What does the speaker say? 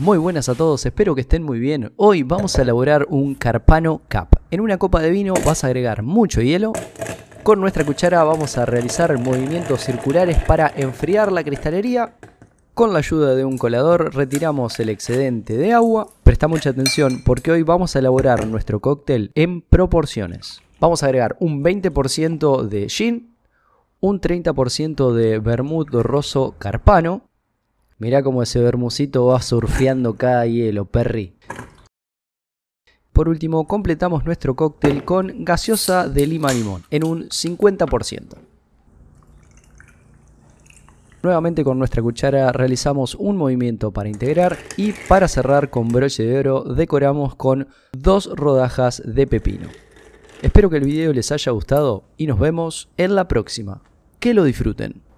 Muy buenas a todos, espero que estén muy bien. Hoy vamos a elaborar un Carpano Cap. En una copa de vino vas a agregar mucho hielo. Con nuestra cuchara vamos a realizar movimientos circulares para enfriar la cristalería. Con la ayuda de un colador retiramos el excedente de agua. Presta mucha atención porque hoy vamos a elaborar nuestro cóctel en proporciones. Vamos a agregar un 20% de gin, un 30% de vermut rosso carpano, Mirá cómo ese bermucito va surfeando cada hielo, perry. Por último, completamos nuestro cóctel con gaseosa de lima limón en un 50%. Nuevamente con nuestra cuchara realizamos un movimiento para integrar y para cerrar con broche de oro decoramos con dos rodajas de pepino. Espero que el video les haya gustado y nos vemos en la próxima. Que lo disfruten.